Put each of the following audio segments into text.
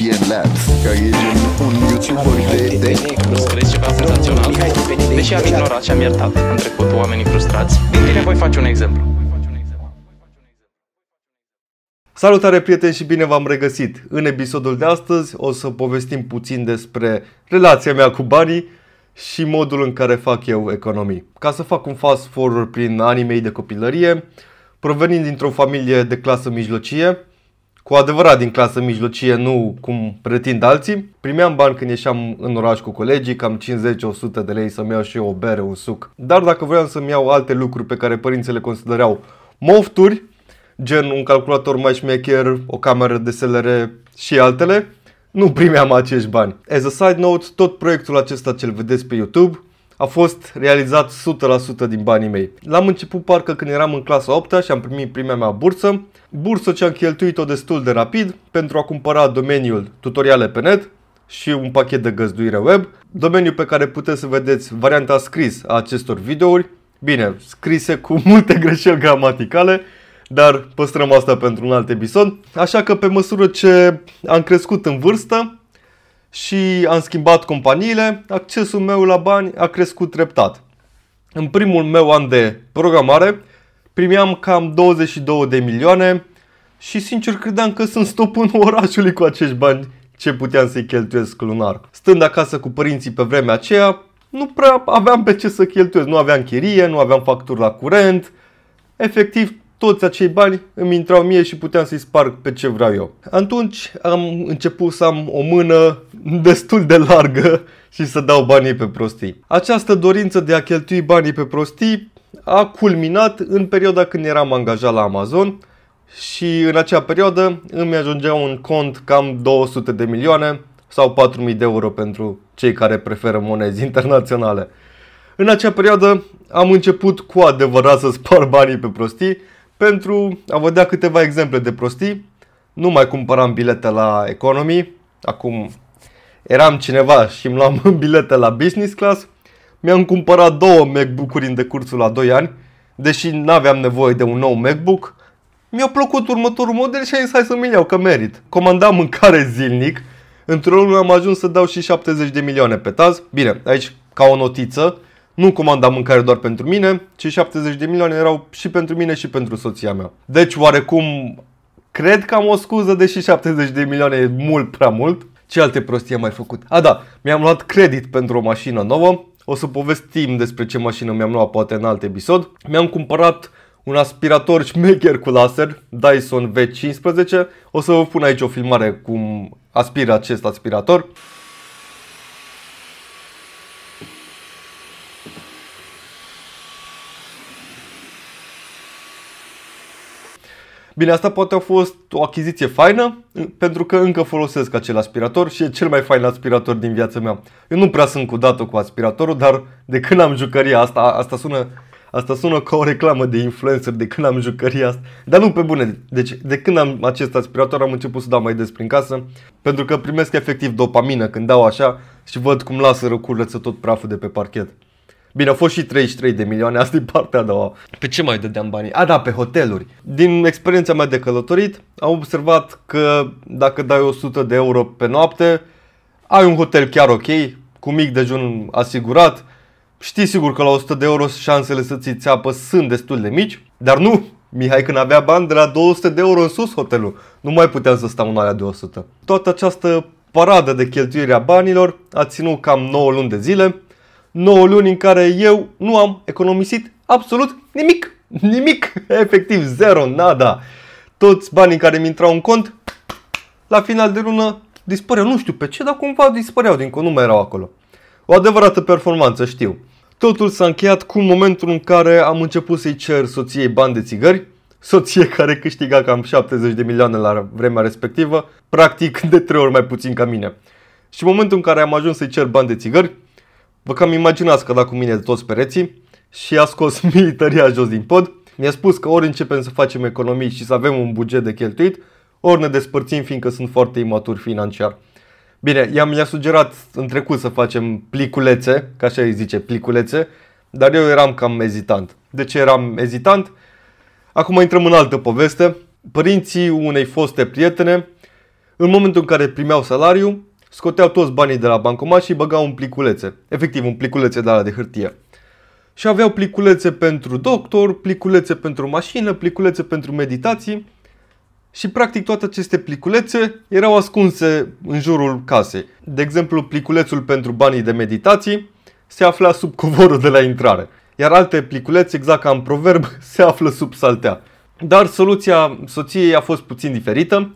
European Labs, care e gen un YouTuber de... de... Crezi ceva senzațional? Deși am ignorat și am iertat în trecut oamenii frustrați, din tine voi face un exemplu. Salutare prieteni și bine v-am regăsit! În episodul de astăzi o să povestim puțin despre relația mea cu banii și modul în care fac eu economii. Ca să fac un fast forward prin anii mei de copilărie, provenind dintr-o familie de clasă mijlocie, cu adevărat din clasă mijlocie, nu cum pretind alții. Primeam bani când ieșeam în oraș cu colegii, cam 50-100 de lei să-mi iau și eu o bere, un suc. Dar dacă vreau să-mi iau alte lucruri pe care părinții le considerau mofturi, gen un calculator mai șmecher, o cameră de SLR și altele, nu primeam acești bani. As a side note, tot proiectul acesta ce-l vedeți pe YouTube a fost realizat 100% din banii mei. L-am început parcă când eram în clasa 8 și am primit prima mea bursă, bursă ce am cheltuit-o destul de rapid pentru a cumpăra domeniul tutoriale pe net și un pachet de găzduire web, domeniul pe care puteți să vedeți varianta scris a acestor videouri, bine, scrise cu multe greșeli gramaticale, dar păstrăm asta pentru un alt episod. Așa că pe măsură ce am crescut în vârstă, și am schimbat companiile, accesul meu la bani a crescut treptat. În primul meu an de programare primeam cam 22 de milioane și sincer credeam că sunt stăpânul orașului cu acești bani ce puteam să-i cheltuiesc lunar. Stând acasă cu părinții pe vremea aceea, nu prea aveam pe ce să cheltuiesc, nu aveam chirie, nu aveam facturi la curent, efectiv toți acei bani îmi intrau mie și puteam să-i sparg pe ce vreau eu. Atunci am început să am o mână destul de largă și să dau banii pe prostii. Această dorință de a cheltui banii pe prostii a culminat în perioada când eram angajat la Amazon și în acea perioadă îmi ajungea un cont cam 200 de milioane sau 4.000 de euro pentru cei care preferă monezi internaționale. În acea perioadă am început cu adevărat să spar banii pe prostii pentru a vă da câteva exemple de prostii. Nu mai cumpăram bilete la economy, acum eram cineva și îmi luam bilete la business class. Mi-am cumpărat două MacBook-uri în decursul la 2 ani, deși nu aveam nevoie de un nou MacBook. Mi-a plăcut următorul model și am zis hai să mi iau că merit. Comandam mâncare zilnic, într-o lună am ajuns să dau și 70 de milioane pe taz. Bine, aici ca o notiță, nu comanda mâncare doar pentru mine, ci 70 de milioane erau și pentru mine și pentru soția mea. Deci oarecum cred că am o scuză, deși 70 de milioane e mult prea mult. Ce alte prostii am mai făcut? A, da, mi-am luat credit pentru o mașină nouă. O să povestim despre ce mașină mi-am luat poate în alt episod. Mi-am cumpărat un aspirator șmecher cu laser, Dyson V15. O să vă pun aici o filmare cum aspiră acest aspirator. Bine, asta poate a fost o achiziție faină, pentru că încă folosesc acel aspirator și e cel mai fain aspirator din viața mea. Eu nu prea sunt cu dată cu aspiratorul, dar de când am jucăria asta, asta sună, asta sună ca o reclamă de influencer, de când am jucăria asta. Dar nu pe bune, deci de când am acest aspirator am început să dau mai des prin casă, pentru că primesc efectiv dopamină când dau așa și văd cum lasă răcurlăță tot praful de pe parchet. Bine, au fost și 33 de milioane, asta e partea a doua. Pe ce mai dădeam banii? A, da, pe hoteluri. Din experiența mea de călătorit, am observat că dacă dai 100 de euro pe noapte, ai un hotel chiar ok, cu mic dejun asigurat, Știi sigur că la 100 de euro șansele să ți țeapă sunt destul de mici, dar nu, Mihai când avea bani de la 200 de euro în sus hotelul, nu mai puteam să stau în alea de 100. Toată această paradă de cheltuire a banilor a ținut cam 9 luni de zile, 9 luni în care eu nu am economisit absolut nimic. Nimic, efectiv, zero, nada. Toți banii care mi intrau în cont, la final de lună dispăreau. Nu știu pe ce, dar cumva dispăreau din cont, nu mai erau acolo. O adevărată performanță, știu. Totul s-a încheiat cu momentul în care am început să-i cer soției bani de țigări, soție care câștiga cam 70 de milioane la vremea respectivă, practic de trei ori mai puțin ca mine. Și momentul în care am ajuns să-i cer bani de țigări, Vă cam imaginați că dat cu mine de toți pereții și a scos militaria jos din pod. Mi-a spus că ori începem să facem economii și să avem un buget de cheltuit, ori ne despărțim fiindcă sunt foarte imaturi financiar. Bine, i-am a sugerat în trecut să facem pliculețe, ca așa îi zice, pliculețe, dar eu eram cam ezitant. De ce eram ezitant? Acum intrăm în altă poveste. Părinții unei foste prietene, în momentul în care primeau salariu, scoteau toți banii de la bancomat și băgau în pliculețe. Efectiv, un pliculețe de la de hârtie. Și aveau pliculețe pentru doctor, pliculețe pentru mașină, pliculețe pentru meditații. Și practic toate aceste pliculețe erau ascunse în jurul casei. De exemplu, pliculețul pentru banii de meditații se afla sub covorul de la intrare, iar alte pliculețe, exact ca în proverb, se află sub saltea. Dar soluția soției a fost puțin diferită.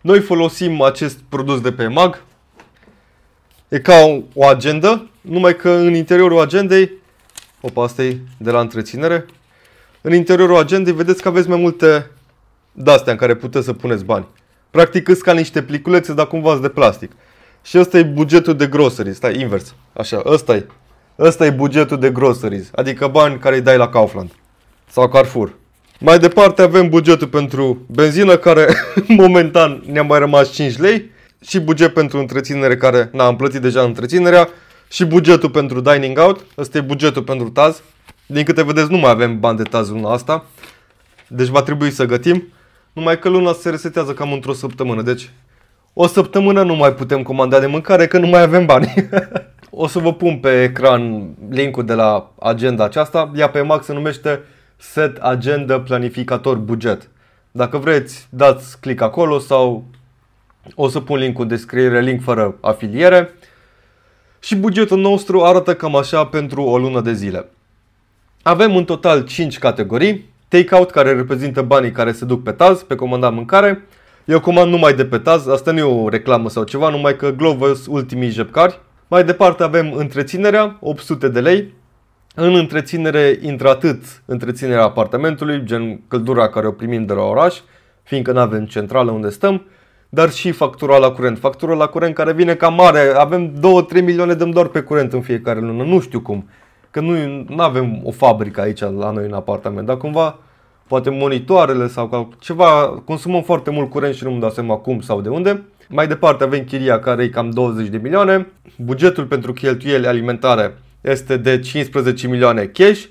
Noi folosim acest produs de pe MAG, E ca o agendă, numai că în interiorul agendei, opa, asta e de la întreținere, în interiorul agendei vedeți că aveți mai multe de-astea în care puteți să puneți bani. Practic îți ca niște pliculețe, dar cumva de plastic. Și ăsta e bugetul de groceries, stai, invers, așa, ăsta e. Ăsta e bugetul de groceries, adică bani care îi dai la Kaufland sau Carrefour. Mai departe avem bugetul pentru benzină, care momentan ne-a mai rămas 5 lei și buget pentru întreținere care, n am plătit deja întreținerea și bugetul pentru dining out, ăsta e bugetul pentru taz. Din câte vedeți nu mai avem bani de taz luna asta, deci va trebui să gătim, numai că luna se resetează cam într-o săptămână, deci o săptămână nu mai putem comanda de mâncare că nu mai avem bani. o să vă pun pe ecran linkul de la agenda aceasta, ea pe Mac se numește Set Agenda Planificator Buget. Dacă vreți, dați click acolo sau o să pun linkul în descriere, link fără afiliere. Și bugetul nostru arată cam așa pentru o lună de zile. Avem în total 5 categorii. Takeout, care reprezintă banii care se duc pe taz, pe comanda mâncare. Eu comand numai de pe taz, asta nu e o reclamă sau ceva, numai că Glovers ultimii jepcari. Mai departe avem întreținerea, 800 de lei. În întreținere intră atât întreținerea apartamentului, gen căldura care o primim de la oraș, fiindcă nu avem centrală unde stăm, dar și factura la curent. Factura la curent care vine ca mare, avem 2-3 milioane, dăm doar pe curent în fiecare lună, nu știu cum. Că nu avem o fabrică aici la noi în apartament, dar cumva poate monitoarele sau ceva, consumăm foarte mult curent și nu-mi dau seama cum sau de unde. Mai departe avem chiria care e cam 20 de milioane, bugetul pentru cheltuieli alimentare este de 15 milioane cash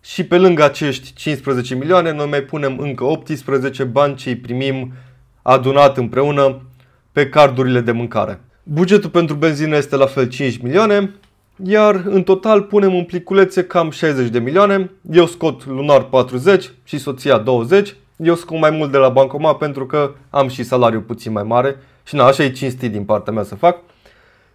și pe lângă acești 15 milioane noi mai punem încă 18 bani ce îi primim adunat împreună pe cardurile de mâncare. Bugetul pentru benzină este la fel 5 milioane, iar în total punem în pliculețe cam 60 de milioane, eu scot lunar 40 și soția 20, eu scot mai mult de la bancomat pentru că am și salariu puțin mai mare și na, așa e cinstit din partea mea să fac.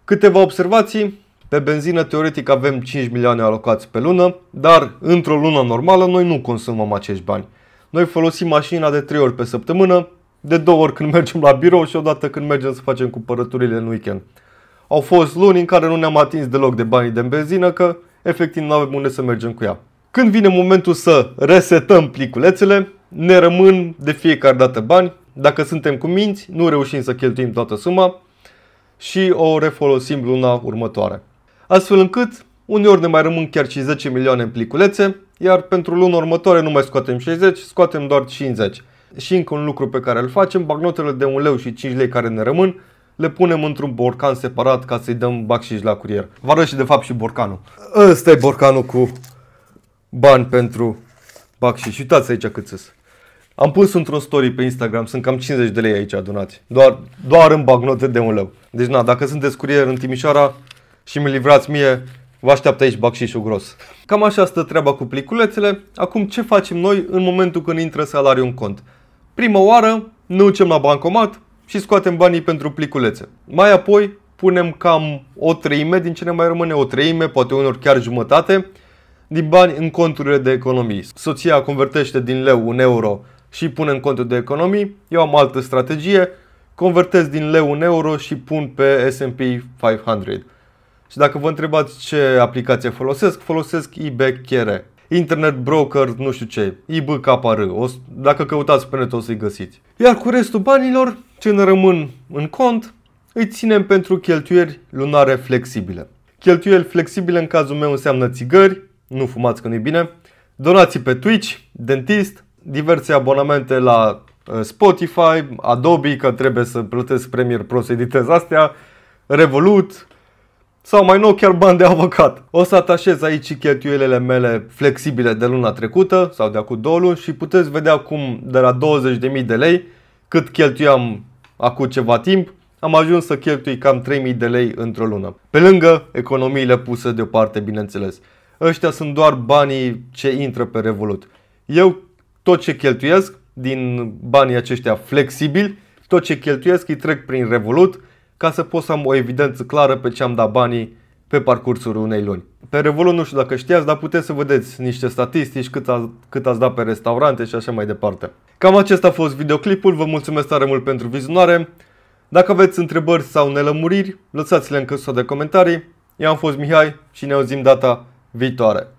Câteva observații, pe benzină teoretic avem 5 milioane alocați pe lună, dar într-o lună normală noi nu consumăm acești bani. Noi folosim mașina de 3 ori pe săptămână, de două ori când mergem la birou și odată când mergem să facem cumpărăturile în weekend. Au fost luni în care nu ne-am atins deloc de banii de benzină că efectiv nu avem unde să mergem cu ea. Când vine momentul să resetăm pliculețele, ne rămân de fiecare dată bani. Dacă suntem cu minți, nu reușim să cheltuim toată suma și o refolosim luna următoare. Astfel încât, uneori ne mai rămân chiar și 10 milioane în pliculețe, iar pentru luna următoare nu mai scoatem 60, scoatem doar 50. Și încă un lucru pe care îl facem, bagnotele de 1 leu și 5 lei care ne rămân, le punem într-un borcan separat ca să-i dăm bacșiș la curier. Vă arăt și de fapt și borcanul. Ăsta e borcanul cu bani pentru și Uitați aici cât sunt. Am pus într-un story pe Instagram, sunt cam 50 de lei aici adunați. Doar, doar în bagnote de un leu. Deci na, dacă sunteți curier în Timișoara și mi livrați mie, vă așteaptă aici baxișul gros. Cam așa stă treaba cu pliculețele. Acum ce facem noi în momentul când intră salariul în cont? Prima oară ne ducem la bancomat și scoatem banii pentru pliculețe. Mai apoi punem cam o treime, din ce ne mai rămâne o treime, poate unor chiar jumătate, din bani în conturile de economii. Soția convertește din leu un euro și pune în contul de economii. Eu am altă strategie, convertez din leu un euro și pun pe S&P 500. Și dacă vă întrebați ce aplicație folosesc, folosesc eBay Care internet broker, nu știu ce, IBKR. O, dacă căutați pe net o să-i găsiți. Iar cu restul banilor, ce ne rămân în cont, îi ținem pentru cheltuieri lunare flexibile. Cheltuieli flexibile în cazul meu înseamnă țigări, nu fumați că nu-i bine, donații pe Twitch, dentist, diverse abonamente la uh, Spotify, Adobe, că trebuie să plătesc premier, Pro să editez astea, Revolut, sau mai nou chiar bani de avocat. O să atașez aici cheltuielele mele flexibile de luna trecută sau de acum două luni și puteți vedea cum de la 20.000 de lei cât cheltuiam acum ceva timp, am ajuns să cheltui cam 3.000 de lei într-o lună. Pe lângă economiile puse deoparte, bineînțeles. Ăștia sunt doar banii ce intră pe Revolut. Eu tot ce cheltuiesc din banii aceștia flexibili, tot ce cheltuiesc îi trec prin Revolut, ca să pot să am o evidență clară pe ce am dat banii pe parcursul unei luni. Pe Revolut nu știu dacă știați, dar puteți să vedeți niște statistici, cât, a, cât ați dat pe restaurante și așa mai departe. Cam acesta a fost videoclipul, vă mulțumesc tare mult pentru vizionare. Dacă aveți întrebări sau nelămuriri, lăsați-le în căsuța de comentarii. Eu am fost Mihai și ne auzim data viitoare.